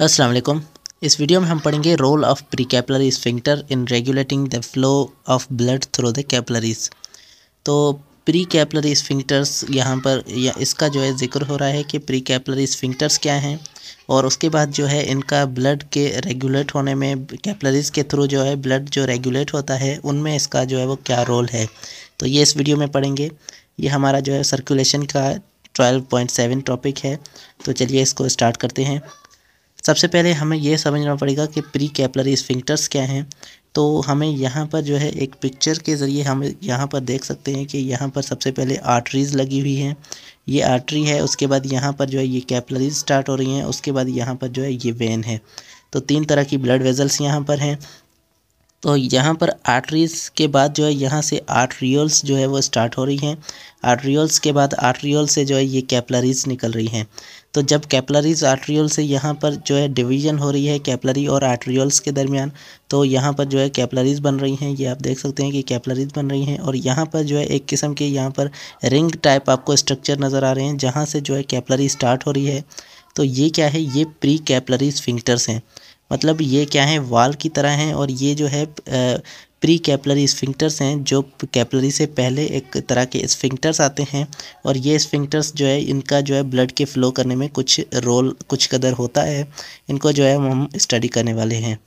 अस्सलाम वालेकुम इस वीडियो में हम पढ़ेंगे role of pre capillary sphincter in regulating the flow of blood through the capillaries तो प्री कैपलरी स्फिंक्टर्स यहाँ पर या इसका जो है जिक्र हो रहा है कि प्री कैपलरी स्फिंक्टर्स क्या हैं और उसके बाद जो है इनका ब्लड के रेगुलेट होने में कैपलरीज के थ्रू जो है ब्लड जो रेगुलेट होता है उनमें इसका जो है वो क्या रोल है तो ये इस वीडियो में पढ़ेंगे ये हमारा जो है सर्कुलेशन का ट्वेल्व पॉइंट सेवन टॉपिक है तो चलिए इसको स्टार्ट करते हैं सबसे पहले हमें यह समझना पड़ेगा कि प्री कैपलरी स्फिंक्टर्स क्या हैं तो हमें यहाँ पर जो है एक पिक्चर के ज़रिए हम यहाँ पर देख सकते हैं कि यहाँ पर सबसे पहले आर्टरीज़ लगी हुई हैं ये आर्टरी है उसके बाद यहाँ पर जो है ये कैपलरीज स्टार्ट हो रही हैं उसके बाद यहाँ पर जो है ये वेन है तो तीन तरह की ब्लड वेजल्स यहाँ पर हैं तो यहाँ पर आर्टरीज के बाद जो है यहाँ से आर्टरियोल्स जो है वो स्टार्ट हो रही हैं आर्टरियोल्स के बाद आर्टरियोल से जो है ये कैपलरीज निकल रही हैं तो जब कैपलरीज आर्टरियोल से यहाँ पर जो है डिवीजन हो रही है कैपलरी और आर्टरियोल्स के दरमियान तो यहाँ पर जो है कैपलरीज बन रही हैं ये आप देख सकते हैं कि कैपलरीज बन रही हैं और यहाँ पर जो है एक किस्म के यहाँ पर रिंग टाइप आपको स्ट्रक्चर नज़र आ रहे हैं जहाँ से जो है कैपलरी स्टार्ट हो रही है तो ये क्या है ये प्री कैपलरी स्फिंक्टर्स हैं मतलब ये क्या है वाल की तरह हैं और ये जो है प्री कैपलरी स्फिंक्टर्स हैं जो कैपलरी से पहले एक तरह के स्फिंक्टर्स आते हैं और ये स्फिंक्टर्स जो है इनका जो है ब्लड के फ्लो करने में कुछ रोल कुछ कदर होता है इनको जो है हम स्टडी करने वाले हैं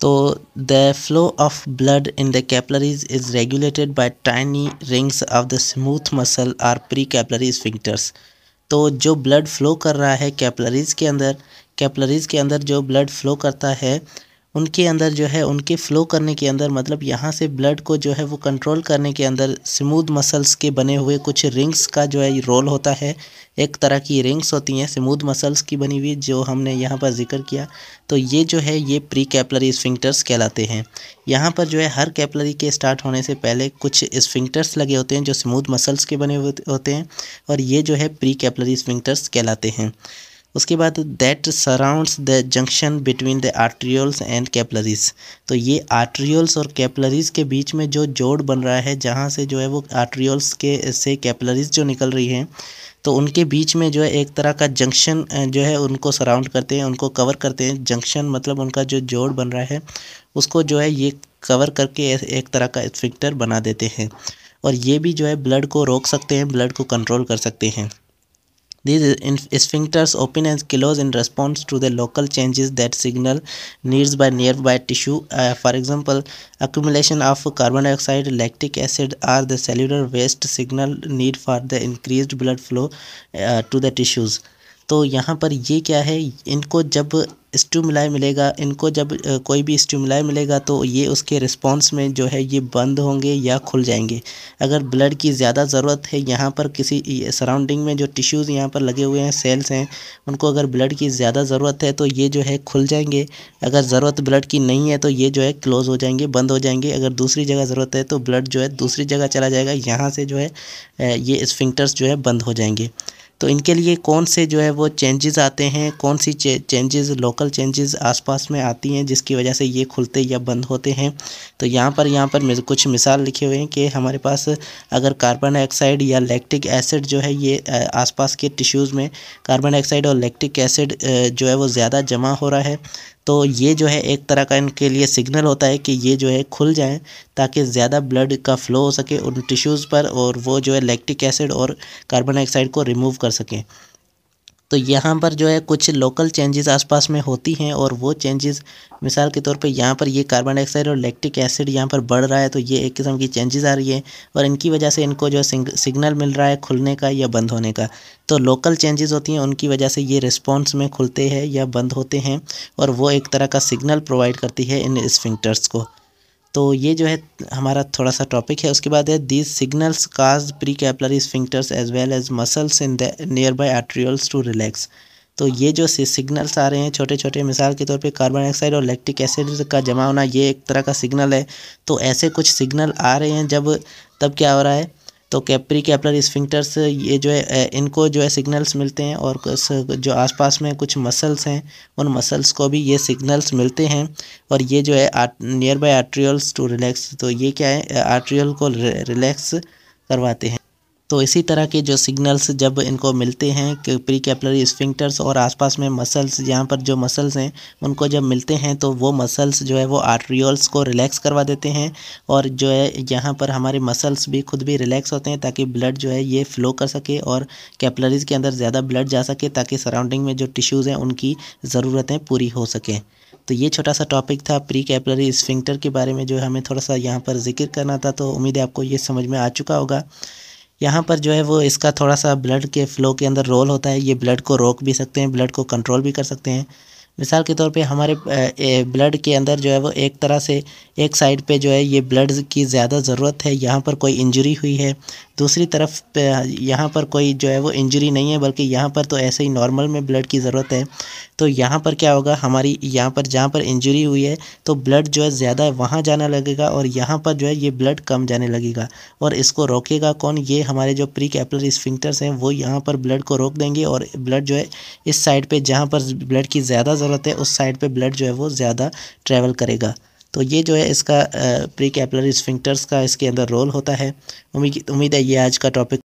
तो the flow of blood in the capillaries is regulated by tiny rings of the smooth muscle are pre capillary sphincters तो जो ब्लड फ्लो कर रहा है कैपलरीज़ के अंदर कैपलरीज के अंदर जो ब्लड फ्लो करता है उनके अंदर जो है उनके फ्लो करने के अंदर मतलब यहाँ से ब्लड को जो है वो कंट्रोल करने के अंदर स्मूथ मसल्स के बने हुए कुछ रिंग्स का जो है रोल होता है एक तरह की रिंग्स होती हैं स्मूथ मसल्स की बनी हुई जो हमने यहाँ पर जिक्र किया तो ये जो है ये प्री कैपलरी स्फिंक्टर्स कहलाते हैं यहाँ पर जो है हर कैपलरी के स्टार्ट होने से पहले कुछ स्फिंक्टर्स लगे होते हैं जो स्मूथ मसल्स के बने होते हैं और ये जो है प्री कैपलरी स्फिंक्टर्स कहलाते हैं उसके बाद that surrounds the junction between the arterioles and capillaries तो ये आर्ट्रियोल्स और कैपलरीज के बीच में जो जोड़ बन रहा है जहाँ से जो है वो आर्ट्रियोल्स के से कैपलरीज जो निकल रही हैं तो उनके बीच में जो है एक तरह का जंक्शन जो है उनको सराउंड करते हैं उनको कवर करते हैं जंक्शन मतलब उनका जो जोड़ बन रहा है उसको जो है ये कवर करके एक तरह का स्फिक्टर बना देते हैं और ये भी जो है ब्लड को रोक सकते हैं ब्लड को कंट्रोल कर सकते हैं These sphincters open and close in response to the local changes that signal needs by nearby tissue. Uh, for example, accumulation of carbon dioxide, lactic acid are the cellular waste signal need for the increased blood flow uh, to the tissues. तो यहाँ पर ये क्या है इनको जब stimuli मिलेगा इनको जब कोई भी स्टिमुलाई मिलेगा तो ये उसके रिस्पॉन्स में जो है ये बंद होंगे या खुल जाएंगे अगर ब्लड की ज़्यादा ज़रूरत है यहाँ पर किसी सराउंडिंग में जो टिश्यूज़ यहाँ पर लगे हुए हैं सेल्स हैं उनको अगर ब्लड की ज़्यादा ज़रूरत है तो ये जो है खुल जाएंगे अगर ज़रूरत ब्लड की नहीं है तो ये जो है क्लोज़ हो जाएंगे बंद हो जाएंगे अगर दूसरी जगह ज़रूरत है तो ब्लड जो है दूसरी जगह चला जाएगा यहाँ से जो है ये स्फिंक्टर्स जो है बंद हो जाएंगे तो इनके लिए कौन से जो है वो चेंजेस आते हैं कौन सी चेंजेस लोकल चेंजेस आसपास में आती हैं जिसकी वजह से ये खुलते या बंद होते हैं तो यहाँ पर यहाँ पर कुछ मिसाल लिखे हुए हैं कि हमारे पास अगर कार्बन डाइऑक्साइड या लैक्टिक एसिड जो है ये आसपास के टिश्यूज़ में कार्बन डाइऑक्साइड और लैक्टिक एसिड जो है वो ज़्यादा जमा हो रहा है तो ये जो है एक तरह का इनके लिए सिग्नल होता है कि ये जो है खुल जाएँ ताकि ज़्यादा ब्लड का फ़्लो हो सके उन टिश्यूज़ पर और वो जो है लैक्टिक एसिड और कार्बन डाइऑक्साइड को रिमूव कर सकें तो यहाँ पर जो है कुछ लोकल चेंजेस आसपास में होती हैं और वो चेंजेस मिसाल के तौर पे यहाँ पर ये कार्बन डाइऑक्साइड और लैक्टिक एसिड यहाँ पर बढ़ रहा है तो ये एक किस्म की चेंजेस आ रही है और इनकी वजह से इनको जो है सिग्नल मिल रहा है खुलने का या बंद होने का तो लोकल चेंजेस होती हैं उनकी वजह से ये रिस्पॉन्स में खुलते हैं या बंद होते हैं और वो एक तरह का सिग्नल प्रोवाइड करती है इन स्फिंक्टर्स को तो ये जो है हमारा थोड़ा सा टॉपिक है उसके बाद है these signals cause pre capillary sphincters as well as muscles in the nearby arterioles to relax तो ये जो सिग्नल्स आ रहे हैं छोटे छोटे मिसाल के तौर पे कार्बन डाइऑक्साइड और लैक्टिक एसिड का जमा होना ये एक तरह का सिग्नल है तो ऐसे कुछ सिग्नल आ रहे हैं जब तब क्या हो रहा है तो कैप्री कैपलर स्फिंक्टर्स ये जो है इनको जो है सिग्नल्स मिलते हैं और जो आसपास में कुछ मसल्स हैं उन मसल्स को भी ये सिग्नल्स मिलते हैं और ये जो है nearby arterioles to relax तो ये क्या है आर्ट्रियल को रिलैक्स करवाते हैं तो इसी तरह के जो सिग्नल्स जब इनको मिलते हैं प्री कैपलरी स्फिंक्टर्स और आसपास में मसल्स यहाँ पर जो मसल्स हैं उनको जब मिलते हैं तो वो मसल्स जो है वो आर्ट्रियोल्स को रिलैक्स करवा देते हैं और जो है यहाँ पर हमारे मसल्स भी खुद भी रिलैक्स होते हैं ताकि ब्लड जो है ये फ्लो कर सके और कैपलरीज़ के अंदर ज़्यादा ब्लड जा सके ताकि सराउंडिंग में जो टिश्यूज़ हैं उनकी ज़रूरतें पूरी हो सकें तो ये छोटा सा टॉपिक था प्री कैपलरी स्फिंक्टर के बारे में जो हमें थोड़ा सा यहाँ पर जिक्र करना था तो उम्मीद है आपको ये समझ में आ चुका होगा यहाँ पर जो है वो इसका थोड़ा सा ब्लड के फ़्लो के अंदर रोल होता है ये ब्लड को रोक भी सकते हैं ब्लड को कंट्रोल भी कर सकते हैं मिसाल के तौर पे हमारे ब्लड के अंदर जो है वो एक तरह से एक साइड पे जो है ये ब्लड की ज़्यादा ज़रूरत है यहाँ पर कोई इंजरी हुई है दूसरी तरफ यहाँ पर कोई जो है वो इंजरी नहीं है बल्कि यहाँ पर तो ऐसे ही नॉर्मल में ब्लड की ज़रूरत है तो यहाँ पर क्या होगा हमारी यहाँ पर जहाँ पर इंजरी हुई है तो ब्लड जो है ज़्यादा वहाँ जाना लगेगा और यहाँ पर जो है ये ब्लड कम जाने लगेगा और इसको रोकेगा कौन ये हमारे जो प्री कैपलर स्फिंक्टर्स हैं वो यहाँ पर ब्लड को रोक देंगे और ब्लड जो है इस साइड पर जहाँ पर ब्लड की ज़्यादा ज़रूरत है उस साइड पे ब्लड जो है वो ज़्यादा ट्रैवल करेगा तो ये जो है इसका प्री कैपलरी स्फिंक्टर्स का इसके अंदर रोल होता है उम्मीद उम्मीद है ये आज का टॉपिक